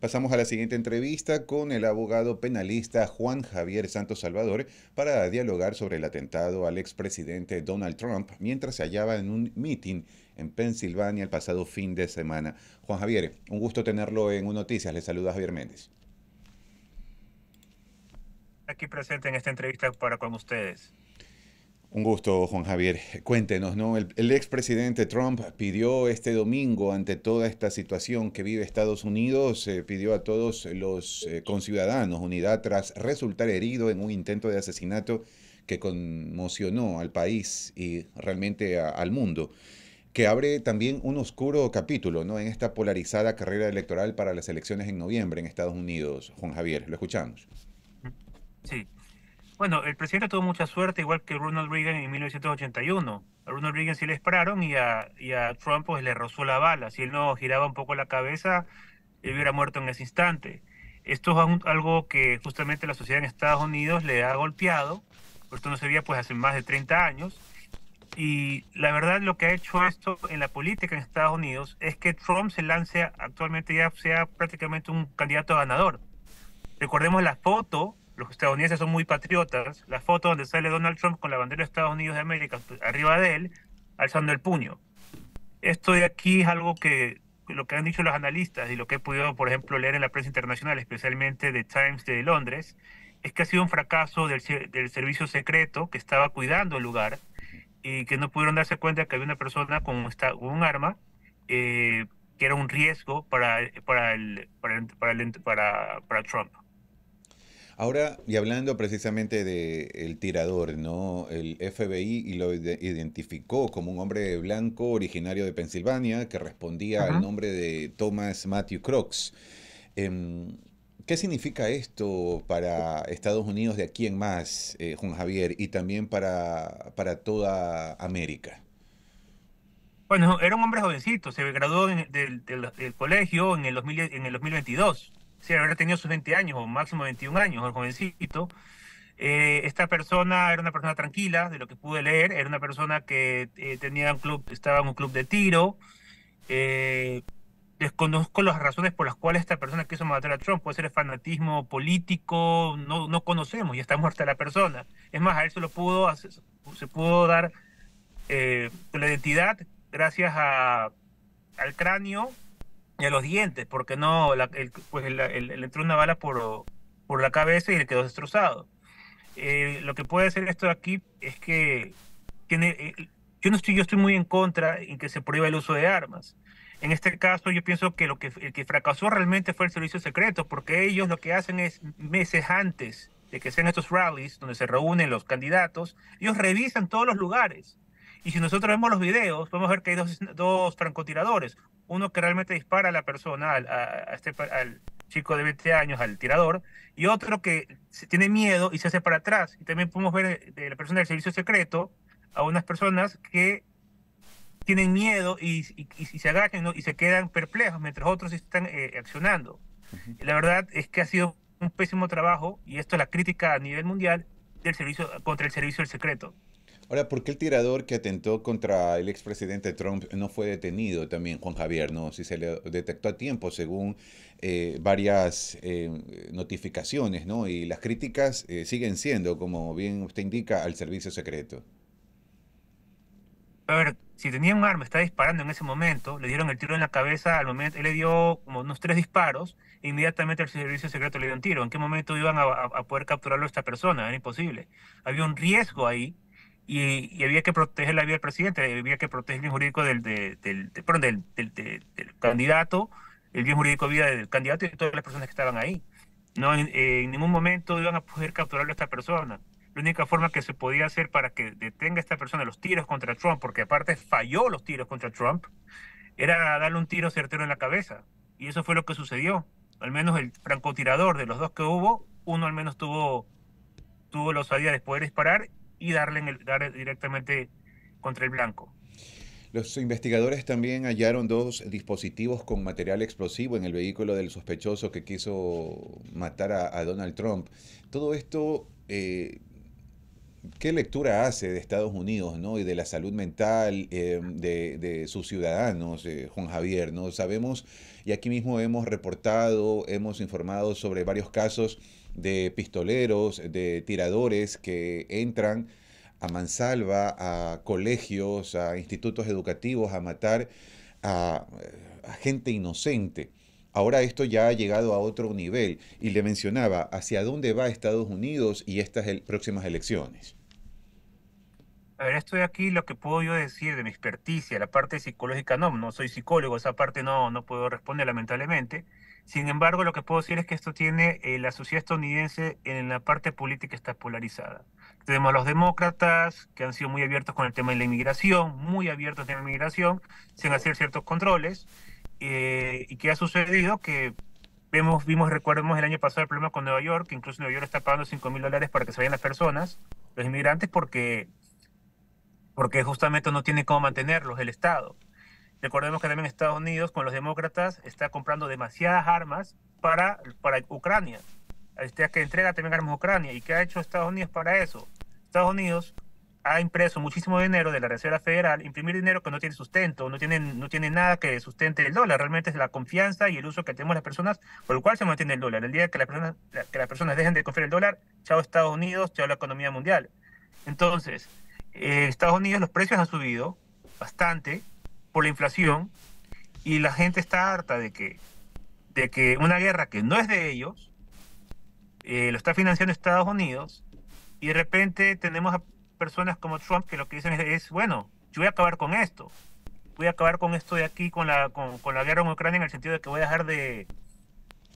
Pasamos a la siguiente entrevista con el abogado penalista Juan Javier Santos Salvador para dialogar sobre el atentado al expresidente Donald Trump mientras se hallaba en un meeting en Pensilvania el pasado fin de semana. Juan Javier, un gusto tenerlo en Noticias. Le saluda Javier Méndez. Aquí presente en esta entrevista para con ustedes. Un gusto, Juan Javier. Cuéntenos, ¿no? El, expresidente Trump pidió este domingo, ante toda esta situación que vive Estados Unidos, eh, pidió a todos los eh, conciudadanos unidad tras resultar herido en un intento de asesinato que conmocionó al país y realmente al mundo, que abre también un oscuro capítulo, ¿no? En esta polarizada carrera electoral para las elecciones en noviembre en Estados Unidos. Juan Javier, lo escuchamos. Sí. Bueno, el presidente tuvo mucha suerte, igual que Ronald Reagan en 1981. A Ronald Reagan sí le esperaron y a, Trump pues, le rozó la bala. Si él no giraba un poco la cabeza, él hubiera muerto en ese instante. Esto es algo que justamente la sociedad en Estados Unidos le ha golpeado. Esto no se veía pues hace más de 30 años. Y la verdad lo que ha hecho esto en la política en Estados Unidos es que Trump se lance actualmente ya sea prácticamente un candidato ganador. Recordemos la foto los estadounidenses son muy patriotas, la foto donde sale Donald Trump con la bandera de Estados Unidos de América arriba de él, alzando el puño. Esto de aquí es algo que lo que han dicho los analistas y lo que he podido, por ejemplo, leer en la prensa internacional, especialmente de Times de Londres, es que ha sido un fracaso del, servicio secreto que estaba cuidando el lugar y que no pudieron darse cuenta que había una persona con, un arma eh, que era un riesgo para, para Trump. Ahora, y hablando precisamente del tirador, ¿no? El FBI lo identificó como un hombre blanco originario de Pensilvania que respondía al nombre de Thomas Matthew Crooks. Em, ¿Qué significa esto para Estados Unidos de aquí en más, eh, Juan Javier, y también para, para toda América? Bueno, era un hombre jovencito, se graduó del, colegio en el, en el 2022 si habrá tenido sus 20 años o máximo 21 años, el jovencito. Eh, esta persona era una persona tranquila, de lo que pude leer, era una persona que eh, tenía un club, estaba en un club de tiro. Eh, desconozco las razones por las cuales esta persona quiso matar a Trump. Puede ser fanatismo político, no, no conocemos, ya está muerta la persona. Es más, a él se lo pudo, se pudo dar la identidad gracias al cráneo y a los dientes, porque no, pues entró una bala por, por la cabeza y le quedó destrozado. Eh, lo que puede hacer esto aquí es que tiene, eh, yo no estoy, yo estoy muy en contra en que se prohíba el uso de armas. En este caso, yo pienso que lo que que fracasó realmente fue el servicio secreto, porque ellos lo que hacen es meses antes de que sean estos rallies donde se reúnen los candidatos, ellos revisan todos los lugares. Y si nosotros vemos los videos, podemos ver que hay dos francotiradores, uno que realmente dispara a la persona, al, este chico de 20 años, al tirador, y otro que tiene miedo y se hace para atrás. Y también podemos ver de la persona del servicio secreto a unas personas que tienen miedo y, se agachan y se quedan perplejos, mientras otros están eh, accionando. la verdad es que ha sido un pésimo trabajo, y esto es la crítica a nivel mundial, del servicio, contra el servicio del secreto. Ahora, ¿por qué el tirador que atentó contra el expresidente Trump no fue detenido también, Juan Javier? No, si se le detectó a tiempo, según eh, varias eh, notificaciones, ¿no? Y las críticas eh, siguen siendo, como bien usted indica, al servicio secreto. A ver, si tenía un arma, estaba disparando en ese momento, le dieron el tiro en la cabeza, al momento, él le dio como unos tres disparos, e inmediatamente el servicio secreto le dio un tiro. ¿En qué momento iban a, poder capturarlo esta persona? Era imposible. Había un riesgo ahí y, había que proteger la vida del presidente, había que proteger el bien jurídico del, del, del, del, del, candidato, el bien jurídico vida del candidato y de todas las personas que estaban ahí. No, en, ningún momento iban a poder capturarlo a esta persona. La única forma que se podía hacer para que detenga a esta persona los tiros contra Trump, porque aparte falló los tiros contra Trump, era darle un tiro certero en la cabeza. Y eso fue lo que sucedió. Al menos el francotirador de los dos que hubo, uno al menos tuvo, tuvo la osadía de poder disparar y darle directamente contra el blanco. Los investigadores también hallaron dos dispositivos con material explosivo en el vehículo del sospechoso que quiso matar a, Donald Trump. Todo esto eh, ¿Qué lectura hace de Estados Unidos y de la salud mental eh, de, de, sus ciudadanos, eh, Juan Javier? ¿no? Sabemos, y aquí mismo hemos reportado, hemos informado sobre varios casos de pistoleros, de tiradores que entran a mansalva, a colegios, a institutos educativos, a matar a eh, gente inocente. Ahora esto ya ha llegado a otro nivel y le mencionaba hacia dónde va Estados Unidos y estas próximas elecciones. A ver, estoy aquí, lo que puedo yo decir de mi experticia, la parte psicológica no, no soy psicólogo, esa parte no, no puedo responder lamentablemente. Sin embargo, lo que puedo decir es que esto tiene eh, la sociedad estadounidense en la parte política está polarizada. Tenemos a los demócratas que han sido muy abiertos con el tema de la inmigración, muy abiertos en la inmigración, sin hacer ciertos controles. Eh, ¿Y qué ha sucedido? Que vemos, vimos, recordemos el año pasado el problema con Nueva York, que incluso Nueva York está pagando 5 mil dólares para que se vayan las personas, los inmigrantes, porque, porque justamente no tiene cómo mantenerlos el Estado. Recordemos que también Estados Unidos, con los demócratas, está comprando demasiadas armas para, para Ucrania. Este, que entrega también armas a Ucrania. ¿Y qué ha hecho Estados Unidos para eso? Estados Unidos ha impreso muchísimo dinero de la Reserva Federal, imprimir dinero que no tiene sustento, no tiene, no tiene nada que sustente el dólar, realmente es la confianza y el uso que tenemos las personas, por el cual se mantiene el dólar. El día que las personas, que las personas dejen de confiar el dólar, chao Estados Unidos, chao la economía mundial. Entonces, ...en eh, Estados Unidos los precios han subido bastante por la inflación y la gente está harta de que, de que una guerra que no es de ellos, eh, lo está financiando Estados Unidos y de repente tenemos a personas como Trump que lo que dicen es, bueno, yo voy a acabar con esto. Voy a acabar con esto de aquí, con la, con, con la guerra en Ucrania, en el sentido de que voy a dejar de,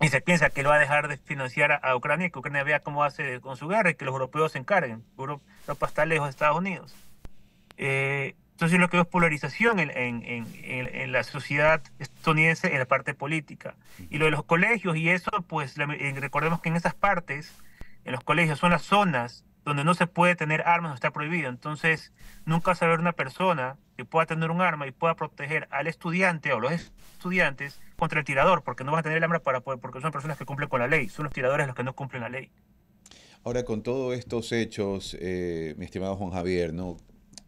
y se piensa que lo va a dejar de financiar a, Ucrania y que Ucrania vea cómo hace con su guerra y que los europeos se encarguen. Europa, está lejos de Estados Unidos. Eh, entonces lo que veo es polarización en, la sociedad estadounidense en la parte política. Y lo de los colegios y eso, pues eh, recordemos que en esas partes, en los colegios son las zonas donde no se puede tener armas, no está prohibido. Entonces, nunca saber una persona que pueda tener un arma y pueda proteger al estudiante o los estudiantes contra el tirador, porque no van a tener el arma para poder, porque son personas que cumplen con la ley, son los tiradores los que no cumplen la ley. Ahora, con todos estos hechos, eh, mi estimado Juan Javier, ¿no?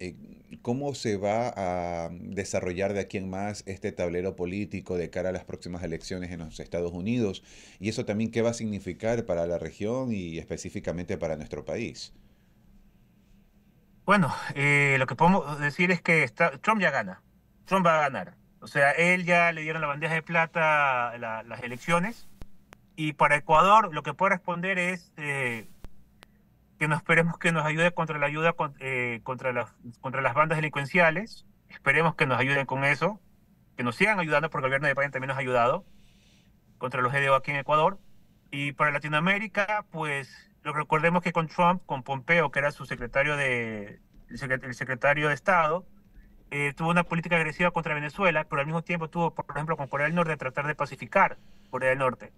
Eh, ¿Cómo se va a desarrollar de aquí en más este tablero político de cara a las próximas elecciones en los Estados Unidos? Y eso también, ¿qué va a significar para la región y específicamente para nuestro país? Bueno, eh, lo que podemos decir es que Trump ya gana. Trump va a ganar. O sea, él ya le dieron la bandeja de plata a las elecciones. Y para Ecuador, lo que puede responder es eh, que no esperemos que nos ayude contra la ayuda eh, contra, las, contra las bandas delincuenciales. Esperemos que nos ayuden con eso, que nos sigan ayudando porque el gobierno de Biden también nos ha ayudado contra los GDO aquí en Ecuador. Y para Latinoamérica, pues recordemos que con Trump, con Pompeo, que era su secretario de, el secretario de Estado, eh, tuvo una política agresiva contra Venezuela, pero al mismo tiempo tuvo, por ejemplo, con Corea del Norte, tratar de pacificar Corea del Norte.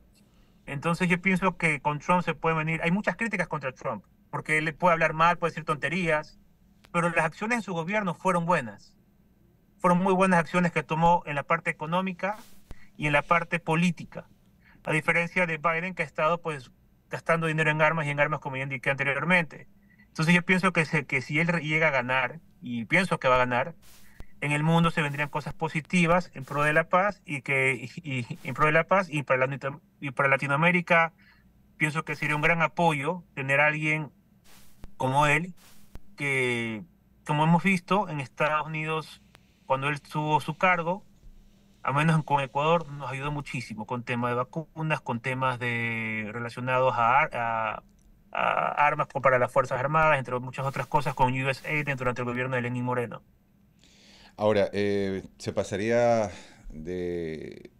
Entonces yo pienso que con Trump se puede venir, hay muchas críticas contra Trump, porque él puede hablar mal, puede decir tonterías, pero las acciones en su gobierno fueron buenas. Fueron muy buenas acciones que tomó en la parte económica y en la parte política. A diferencia de Biden, que ha estado pues gastando dinero en armas y en armas, como ya indiqué anteriormente. Entonces yo pienso que, que si él llega a ganar, y pienso que va a ganar, en el mundo se vendrían cosas positivas en pro de la paz y que y, en pro de la paz y para, y para Latinoamérica pienso que sería un gran apoyo tener a alguien como él, que como hemos visto en Estados Unidos, cuando él tuvo su cargo, al menos con Ecuador, nos ayudó muchísimo con temas de vacunas, con temas de relacionados a, armas para las Fuerzas Armadas, entre muchas otras cosas, con USAID durante el gobierno de Lenín Moreno. Ahora, eh, se pasaría de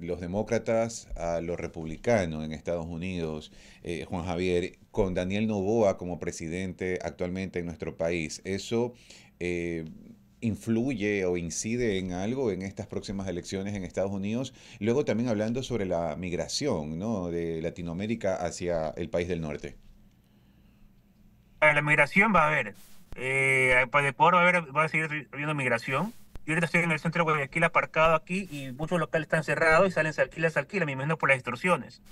los demócratas a los republicanos en Estados Unidos, eh, Juan Javier, con Daniel Novoa como presidente actualmente en nuestro país. ¿Eso eh, influye o incide en algo en estas próximas elecciones en Estados Unidos? Luego también hablando sobre la migración ¿no? de Latinoamérica hacia el país del norte. La migración va a haber. Eh, pues de va a, seguir habiendo migración. Yo ahorita estoy en el centro de Guayaquil aparcado aquí y muchos locales están cerrados y salen se alquila, se alquila, me por las extorsiones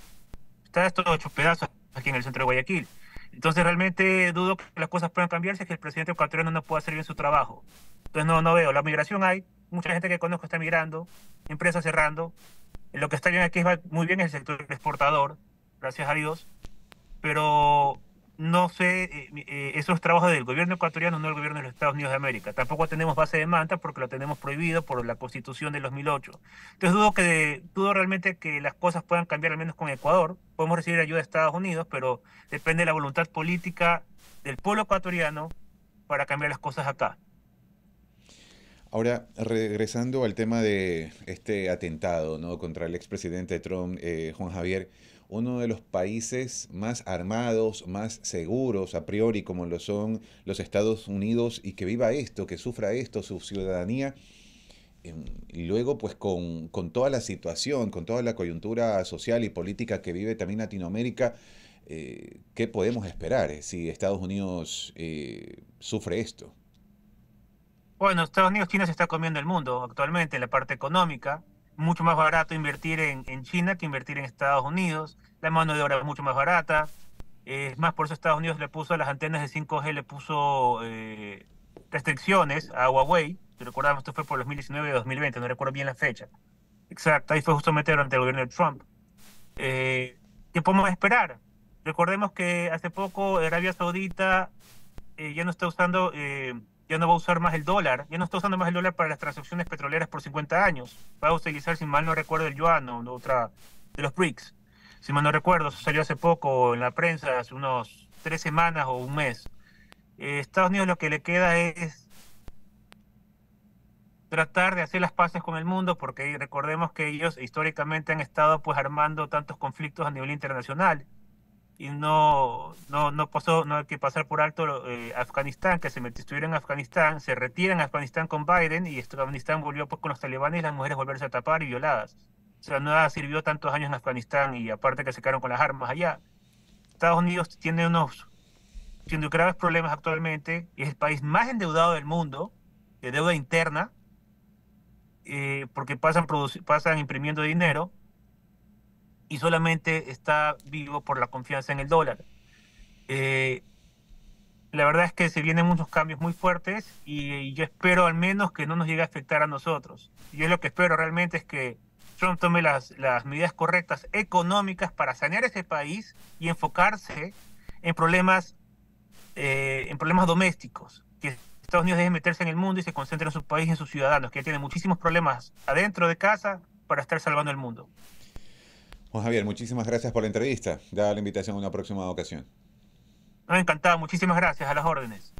está estos ocho pedazos aquí en el centro de Guayaquil. Entonces realmente dudo que las cosas puedan cambiarse, que el presidente ecuatoriano no pueda hacer bien su trabajo. Entonces no, no veo, la migración hay, mucha gente que conozco está migrando, empresas cerrando. Lo que está bien aquí va muy bien es el sector exportador, gracias a Dios, pero no sé, eh, eh, esos trabajos del gobierno ecuatoriano, no del gobierno de los Estados Unidos de América. Tampoco tenemos base de manta porque lo tenemos prohibido por la constitución de 2008. Entonces dudo, que, realmente que las cosas puedan cambiar, al menos con Ecuador. Podemos recibir ayuda de Estados Unidos, pero depende de la voluntad política del pueblo ecuatoriano para cambiar las cosas acá. Ahora, regresando al tema de este atentado ¿no? contra el expresidente Trump, eh, Juan Javier uno de los países más armados, más seguros a priori como lo son los Estados Unidos y que viva esto, que sufra esto, su ciudadanía. Em, y luego, pues con, toda la situación, con toda la coyuntura social y política que vive también Latinoamérica, eh, ¿qué podemos esperar eh, si Estados Unidos eh, sufre esto? Bueno, Estados Unidos, China se está comiendo el mundo actualmente la parte económica, mucho más barato invertir en, China que invertir en Estados Unidos, la mano de obra es mucho más barata, es más, por eso Estados Unidos le puso las antenas de 5G, le puso eh, restricciones a Huawei, si recordamos, esto fue por 2019 2020, no recuerdo bien la fecha. Exacto, ahí fue justamente durante el gobierno de Trump. Eh, ¿Qué podemos esperar? Recordemos que hace poco Arabia Saudita eh, ya no está usando ya no va a usar más el dólar, ya no está usando más el dólar para las transacciones petroleras por 50 años. Va a utilizar, si mal no recuerdo, el yuan o otra de los BRICS. Si mal no recuerdo, eso salió hace poco en la prensa, hace unos tres semanas o un mes. Eh, Estados Unidos lo que le queda es tratar de hacer las paces con el mundo, porque recordemos que ellos históricamente han estado pues armando tantos conflictos a nivel internacional y no, no, no pasó, no hay que pasar por alto eh, Afganistán, que se metió, estuvieron en Afganistán, se retiran en Afganistán con Biden y Afganistán volvió pues con los talibanes y las mujeres volvieron a tapar y violadas. O sea, no sirvió tantos años en Afganistán y aparte que se quedaron con las armas allá. Estados Unidos tiene unos, tiene graves problemas actualmente, y es el país más endeudado del mundo, de deuda interna, eh, porque pasan, pasan imprimiendo dinero y solamente está vivo por la confianza en el dólar. Eh, la verdad es que se vienen muchos cambios muy fuertes y, yo espero al menos que no nos llegue a afectar a nosotros. Yo lo que espero realmente es que Trump tome las, las medidas correctas económicas para sanear ese país y enfocarse en problemas, eh, en problemas domésticos, que Estados Unidos deje meterse en el mundo y se concentre en su país y en sus ciudadanos, que ya tienen muchísimos problemas adentro de casa para estar salvando el mundo. Juan Javier, muchísimas gracias por la entrevista. Da la invitación a una próxima ocasión. ha ah, encantado, muchísimas gracias, a las órdenes.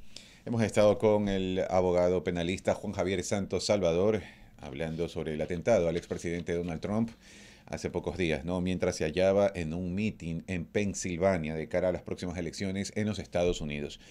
Hemos estado con el abogado penalista Juan Javier Santos Salvador hablando sobre el atentado al expresidente Donald Trump hace pocos días, ¿no? Mientras se hallaba en un meeting en Pensilvania de cara a las próximas elecciones en los Estados Unidos.